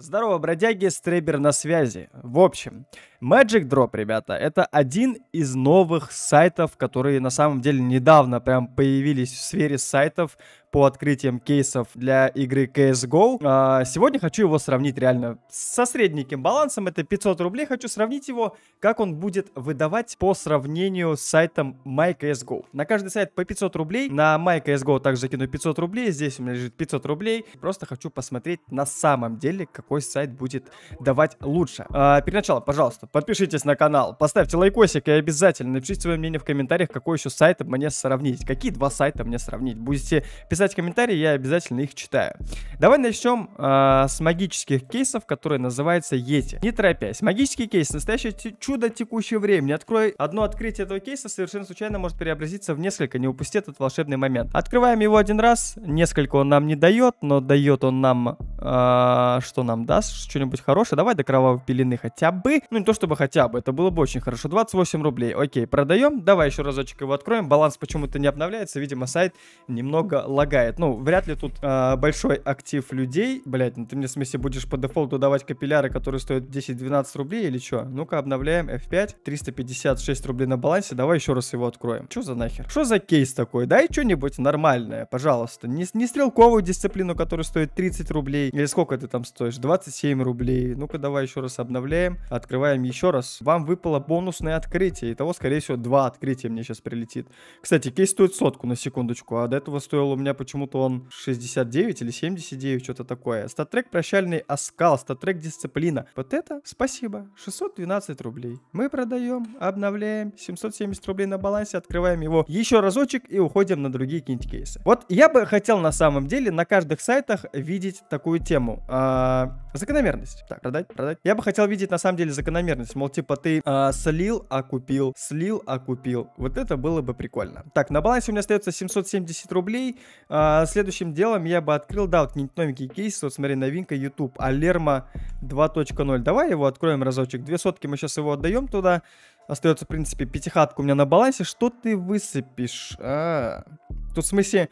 Здорово, бродяги, Стребер на связи. В общем, Magic Drop, ребята, это один из новых сайтов, которые на самом деле недавно прям появились в сфере сайтов по открытиям кейсов для игры CSGO. А, сегодня хочу его сравнить реально со средненьким балансом, это 500 рублей. Хочу сравнить его, как он будет выдавать по сравнению с сайтом MyCSGO. На каждый сайт по 500 рублей, на MyCSGO также кину 500 рублей, здесь у меня лежит 500 рублей. Просто хочу посмотреть на самом деле, какой сайт будет давать лучше. А, перед началом, пожалуйста, подпишитесь на канал, поставьте лайкосик и обязательно напишите свое мнение в комментариях, какой еще сайт мне сравнить, какие два сайта мне сравнить. Будете писать комментарии, я обязательно их читаю. Давай начнем э, с магических кейсов, которые называются Йети. Не торопясь, магический кейс, настоящее чудо текущего времени. Открой одно открытие этого кейса, совершенно случайно может преобразиться в несколько, не упусти этот волшебный момент. Открываем его один раз, несколько он нам не дает, но дает он нам, э, что нам даст, что-нибудь хорошее. Давай до кровавой пелены хотя бы. Ну не то, что чтобы хотя бы, это было бы очень хорошо. 28 рублей, окей, продаем. Давай еще разочек его откроем. Баланс почему-то не обновляется, видимо, сайт немного лагает. Ну, вряд ли тут э, большой актив людей. Блять, ну ты мне в смысле будешь по дефолту давать капилляры, которые стоят 10-12 рублей или что? Ну-ка, обновляем F5, 356 рублей на балансе, давай еще раз его откроем. Что за нахер? Что за кейс такой? Дай что-нибудь нормальное, пожалуйста. Не, не стрелковую дисциплину, которая стоит 30 рублей. Или сколько ты там стоишь? 27 рублей. Ну-ка, давай еще раз обновляем. Открываем еще раз, вам выпало бонусное открытие. Итого, скорее всего, два открытия мне сейчас прилетит. Кстати, кейс стоит сотку на секундочку, а до этого стоил у меня почему-то он 69 или 79, что-то такое. Статрек прощальный оскал, статрек дисциплина. Вот это спасибо, 612 рублей. Мы продаем, обновляем, 770 рублей на балансе, открываем его еще разочек и уходим на другие какие кейсы. Вот я бы хотел на самом деле на каждых сайтах видеть такую тему. А, закономерность. Так, продать, продать. Я бы хотел видеть на самом деле закономерность верность. Мол, типа ты э, слил, а купил, слил, а купил. Вот это было бы прикольно. Так, на балансе у меня остается 770 рублей. Э, следующим делом я бы открыл, да, вот новенький кейс. Вот смотри, новинка YouTube. Алерма 2.0. Давай его откроем разочек. Две сотки мы сейчас его отдаем туда. Остается, в принципе, пятихатка у меня на балансе. Что ты высыпешь? А -а -а. Тут в смысле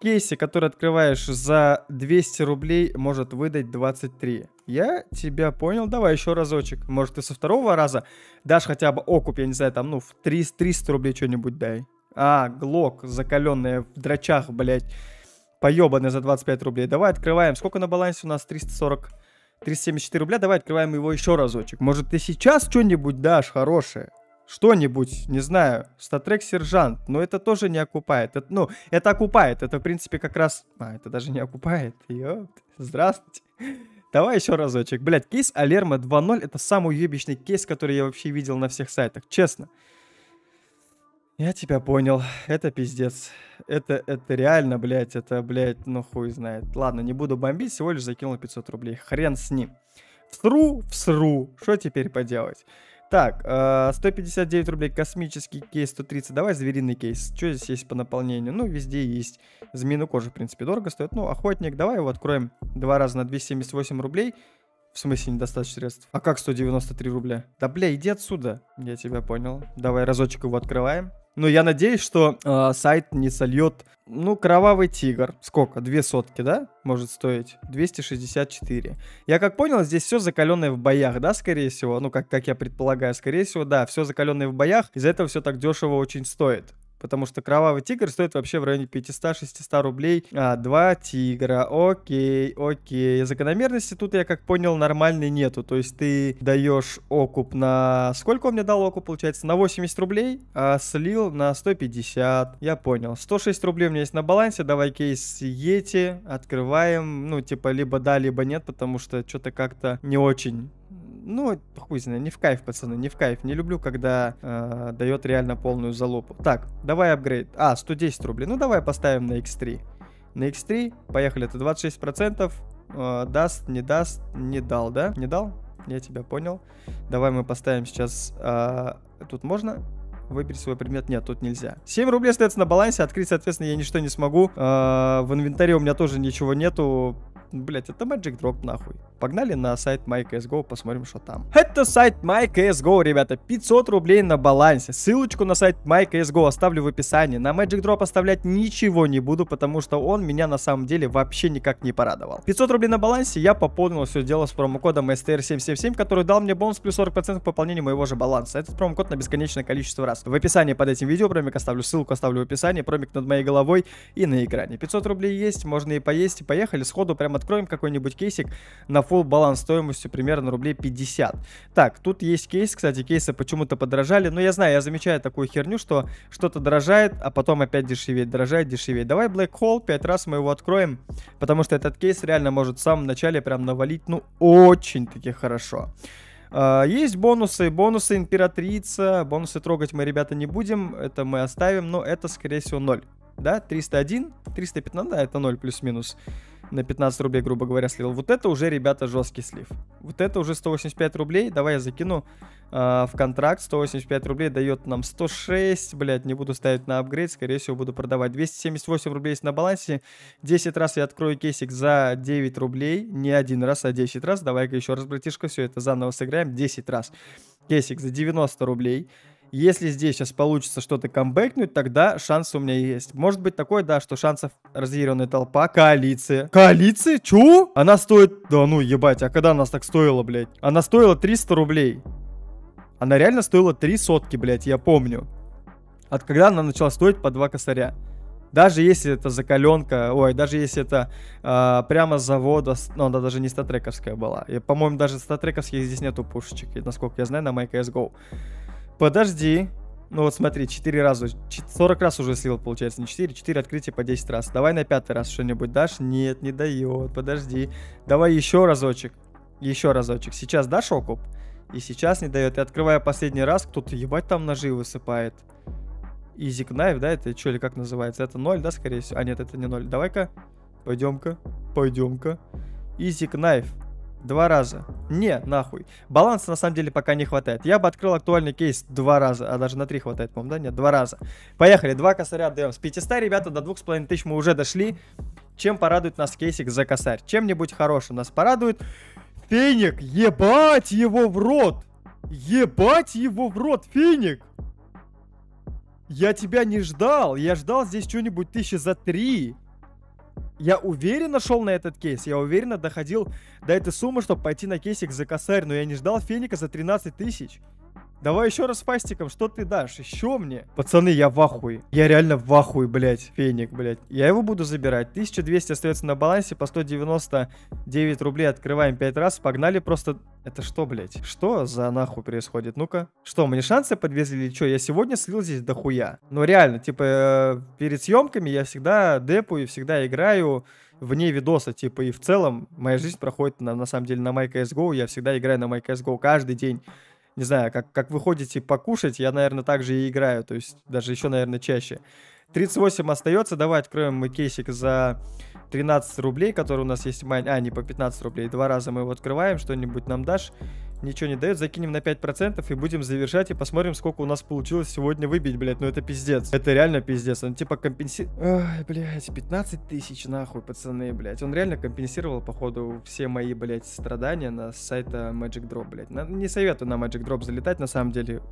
кейсе, который открываешь за 200 рублей, может выдать 23. Я тебя понял, давай еще разочек. Может, ты со второго раза дашь хотя бы окуп, я не знаю, там, ну, в 300, 300 рублей что-нибудь дай. А, глок, закаленная в драчах, блядь, поебанная за 25 рублей. Давай открываем. Сколько на балансе у нас? 340, 374 рубля. Давай открываем его еще разочек. Может, ты сейчас что-нибудь дашь хорошее? что-нибудь, не знаю, статрек сержант, но это тоже не окупает. Это, ну, это окупает, это в принципе как раз... А, это даже не окупает, ёпт, здравствуйте. Давай еще разочек. Блять, кейс Алерма 2.0 это самый уебищный кейс, который я вообще видел на всех сайтах, честно. Я тебя понял. Это пиздец. Это, это реально, блять, это, блять, ну хуй знает. Ладно, не буду бомбить, всего лишь закинул 500 рублей. Хрен с ним. Всру, всру. Что теперь поделать? Так, 159 э, рублей космический кейс 130. Давай звериный кейс. Что здесь есть по наполнению? Ну, везде есть. Змеиную кожу, в принципе, дорого стоит. Ну, охотник, давай его откроем два раза на 278 рублей. В смысле недостаточно средств? А как 193 рубля? Да бля, иди отсюда. Я тебя понял. Давай разочек его открываем. Но я надеюсь, что э, сайт не сольет, ну, кровавый тигр. Сколько? Две сотки, да? Может стоить? 264. Я как понял, здесь все закаленное в боях, да, скорее всего? Ну, как, как я предполагаю, скорее всего, да, все закаленное в боях. Из-за этого все так дешево очень стоит потому что кровавый тигр стоит вообще в районе 500-600 рублей. А, два тигра, окей, окей. Закономерности тут, я как понял, нормальной нету, то есть ты даешь окуп на... Сколько он мне дал окуп, получается? На 80 рублей, а слил на 150, я понял. 106 рублей у меня есть на балансе, давай кейс Йети, открываем, ну, типа, либо да, либо нет, потому что что-то как-то не очень ну, хуй знает, не в кайф, пацаны, не в кайф. Не люблю, когда э, дает реально полную залупу. Так, давай апгрейд. А, 110 рублей. Ну, давай поставим на X3. На X3, поехали, это 26%. Э, даст, не даст, не дал, да? Не дал? Я тебя понял. Давай мы поставим сейчас... Э, тут можно? выбери свой предмет. Нет, тут нельзя. 7 рублей остается на балансе, открыть, соответственно, я ничто не смогу. Э в инвентаре у меня тоже ничего нету, Блять, это Magic Drop нахуй. Погнали на сайт MyCSGO, посмотрим, что там. Это сайт MyCSGO, ребята. 500 рублей на балансе. Ссылочку на сайт MyCSGO оставлю в описании. На Magic Drop оставлять ничего не буду, потому что он меня на самом деле вообще никак не порадовал. 500 рублей на балансе я пополнил все дело с промокодом STR777, который дал мне бонус плюс 40% к пополнению моего же баланса. Этот промокод на бесконечное количество раз. В описании под этим видео промик оставлю, ссылку оставлю в описании, промик над моей головой и на экране. 500 рублей есть, можно и поесть, и поехали сходу прямо Откроем какой-нибудь кейсик на full баланс стоимостью примерно рублей 50. Так, тут есть кейс, кстати, кейсы почему-то подорожали, но ну, я знаю, я замечаю такую херню, что что-то дорожает, а потом опять дешевеет, дорожает, дешевеет. Давай Black Hole, 5 раз мы его откроем, потому что этот кейс реально может в самом начале прям навалить, ну, очень-таки хорошо. Uh, есть бонусы, бонусы императрица, бонусы трогать мы, ребята, не будем, это мы оставим, но это, скорее всего, 0. Да, 301, 315, да, это 0 плюс-минус на 15 рублей, грубо говоря, слил. Вот это уже, ребята, жесткий слив. Вот это уже 185 рублей. Давай я закину э, в контракт. 185 рублей дает нам 106. Блять, не буду ставить на апгрейд. Скорее всего, буду продавать. 278 рублей есть на балансе. 10 раз я открою кейсик за 9 рублей. Не один раз, а 10 раз. Давай-ка еще раз, братишка, все это заново сыграем. 10 раз. Кейсик за 90 рублей. Если здесь сейчас получится что-то камбэкнуть, тогда шанс у меня есть. Может быть такое, да, что шансов разъяренная толпа, коалиция. Коалиция? Чё? Она стоит... Да ну, ебать, а когда она так стоила, блядь? Она стоила 300 рублей. Она реально стоила 3 сотки, блядь, я помню. От когда она начала стоить по 2 косаря? Даже если это закаленка, ой, даже если это э, прямо с завода, ну, она даже не статрековская была. И, по-моему, даже статрековских здесь нету пушечек, насколько я знаю, на MyCSGO. Подожди. Ну вот смотри, 4 раза, 40 раз уже слил, получается, не 4, 4 открытия по 10 раз. Давай на пятый раз что-нибудь дашь? Нет, не дает, подожди. Давай еще разочек, еще разочек. Сейчас дашь окуп? И сейчас не дает. И открывая последний раз, кто-то ебать там ножи высыпает. Изи Knife, да, это что ли как называется? Это 0, да, скорее всего? А нет, это не 0. Давай-ка, пойдем-ка, пойдем-ка. Изи Knife два раза. Не, нахуй. Баланса на самом деле пока не хватает. Я бы открыл актуальный кейс два раза, а даже на три хватает, по-моему, да? Нет, два раза. Поехали, два косаря отдаем. С 500, ребята, до двух с половиной тысяч мы уже дошли. Чем порадует нас кейсик за косарь? Чем-нибудь хорошим нас порадует. Феник, ебать его в рот! Ебать его в рот, Феник! Я тебя не ждал, я ждал здесь что-нибудь тысячи за три я уверенно шел на этот кейс, я уверенно доходил до этой суммы, чтобы пойти на кейсик за косарь, но я не ждал феника за 13 тысяч. Давай еще раз фастиком, что ты дашь? Еще мне? Пацаны, я в ахуе. Я реально в ахуе, блядь. Феник, блядь. Я его буду забирать. 1200 остается на балансе по 199 рублей. Открываем 5 раз. Погнали просто... Это что, блядь? Что за нахуй происходит? Ну-ка. Что, мне шансы подвезли или что? Я сегодня слил здесь дохуя. Но реально, типа, э, перед съемками я всегда депу и всегда играю вне видоса, типа, и в целом моя жизнь проходит, на, на самом деле, на MyCSGO, я всегда играю на MyCSGO каждый день, не знаю, как, как вы ходите покушать, я, наверное, так же и играю, то есть даже еще, наверное, чаще. 38 остается, давай откроем мы кейсик за 13 рублей, который у нас есть в А, не, по 15 рублей, два раза мы его открываем, что-нибудь нам дашь ничего не дает, закинем на 5% и будем завершать, и посмотрим, сколько у нас получилось сегодня выбить, блядь, ну это пиздец. Это реально пиздец, он типа компенси... Ой, блядь, 15 тысяч нахуй, пацаны, блядь. Он реально компенсировал, походу, все мои, блядь, страдания на сайта Magic Drop, блядь. Не советую на Magic Drop залетать, на самом деле.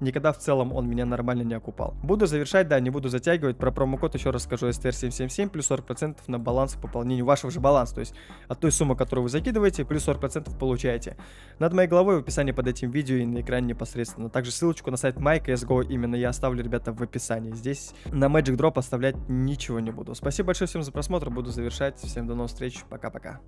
Никогда в целом он меня нормально не окупал. Буду завершать, да, не буду затягивать. Про промокод еще расскажу. STR777 плюс 40% на баланс пополнению вашего же баланса. То есть от той суммы, которую вы закидываете, плюс 40% получаете. Над моей моей главой в описании под этим видео и на экране непосредственно. Также ссылочку на сайт MyCSGO именно я оставлю, ребята, в описании. Здесь на Magic Drop оставлять ничего не буду. Спасибо большое всем за просмотр, буду завершать. Всем до новых встреч, пока-пока.